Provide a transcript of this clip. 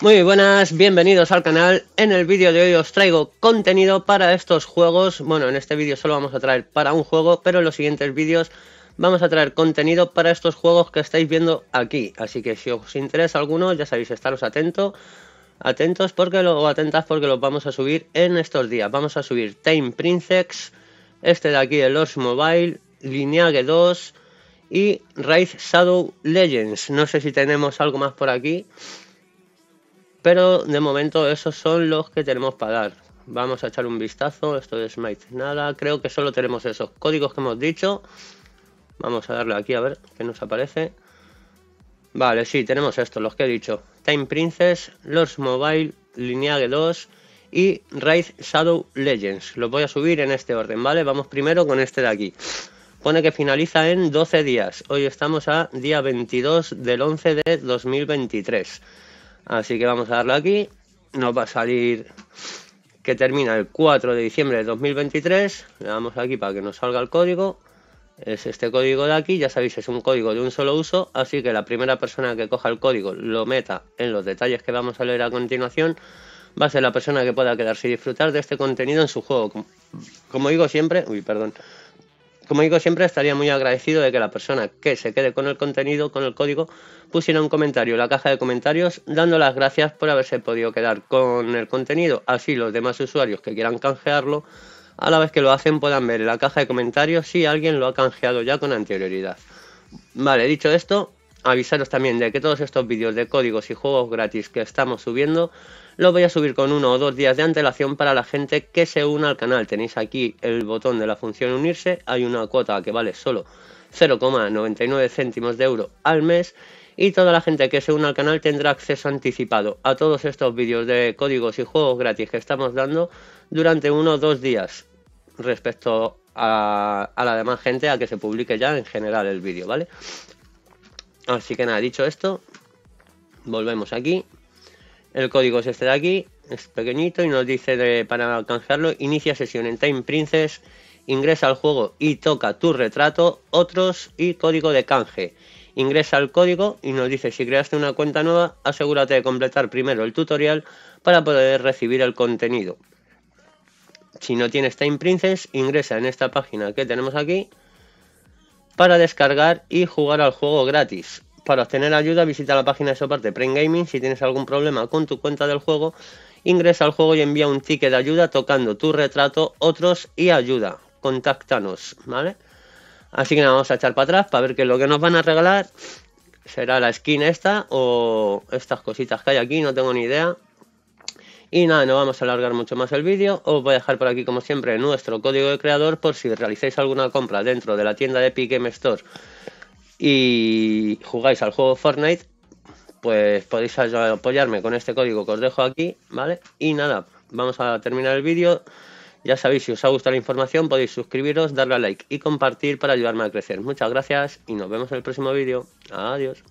Muy buenas, bienvenidos al canal. En el vídeo de hoy os traigo contenido para estos juegos. Bueno, en este vídeo solo vamos a traer para un juego, pero en los siguientes vídeos vamos a traer contenido para estos juegos que estáis viendo aquí. Así que si os interesa alguno, ya sabéis, estaros atentos atentos porque lo, o atentas porque los vamos a subir en estos días. Vamos a subir Time Princex este de aquí de Los Mobile, Lineage 2 y Raid Shadow Legends. No sé si tenemos algo más por aquí. Pero de momento esos son los que tenemos para dar. Vamos a echar un vistazo, esto es Smite nada, creo que solo tenemos esos códigos que hemos dicho. Vamos a darle aquí a ver qué nos aparece. Vale, sí, tenemos estos, los que he dicho. Time Princess, Lords Mobile, Lineage 2 y Raid Shadow Legends. Los voy a subir en este orden, ¿vale? Vamos primero con este de aquí. Pone que finaliza en 12 días. Hoy estamos a día 22 del 11 de 2023. Así que vamos a darlo aquí. Nos va a salir que termina el 4 de diciembre de 2023. Le damos aquí para que nos salga el código. Es este código de aquí, ya sabéis, es un código de un solo uso, así que la primera persona que coja el código lo meta en los detalles que vamos a leer a continuación, va a ser la persona que pueda quedarse y disfrutar de este contenido en su juego. Como digo siempre, uy, perdón, como digo siempre, estaría muy agradecido de que la persona que se quede con el contenido, con el código, pusiera un comentario en la caja de comentarios dando las gracias por haberse podido quedar con el contenido. Así los demás usuarios que quieran canjearlo, a la vez que lo hacen puedan ver en la caja de comentarios si alguien lo ha canjeado ya con anterioridad. Vale, dicho esto, avisaros también de que todos estos vídeos de códigos y juegos gratis que estamos subiendo los voy a subir con uno o dos días de antelación para la gente que se una al canal. Tenéis aquí el botón de la función unirse, hay una cuota que vale solo 0,99 céntimos de euro al mes y toda la gente que se una al canal tendrá acceso anticipado a todos estos vídeos de códigos y juegos gratis que estamos dando durante uno o dos días respecto a, la demás gente a que se publique ya en general el vídeo, ¿vale? Así que nada, dicho esto, volvemos aquí. El código es este de aquí, es pequeñito y nos dice para alcanzarlo, inicia sesión en Time Princess, ingresa al juego y toca tu retrato, otros y código de canje. Ingresa al código y nos dice si creaste una cuenta nueva, asegúrate de completar primero el tutorial para poder recibir el contenido. Si no tienes Time Princess, ingresa en esta página que tenemos aquí para descargar y jugar al juego gratis. Para obtener ayuda visita la página de soporte Prem Gaming si tienes algún problema con tu cuenta del juego, ingresa al juego y envía un ticket de ayuda tocando tu retrato, otros y ayuda. Contáctanos, ¿vale? Así que nada, vamos a echar para atrás para ver que lo que nos van a regalar será la skin esta o estas cositas que hay aquí, no tengo ni idea. Y nada, no vamos a alargar mucho más el vídeo. Os voy a dejar por aquí, como siempre, nuestro código de creador por si realizáis alguna compra dentro de la tienda de Epic Game Store y jugáis al juego Fortnite, pues podéis apoyarme con este código que os dejo aquí, ¿vale? Y nada, vamos a terminar el vídeo. Ya sabéis, si os ha gustado la información podéis suscribiros, darle a like y compartir para ayudarme a crecer. Muchas gracias y nos vemos en el próximo vídeo. Adiós.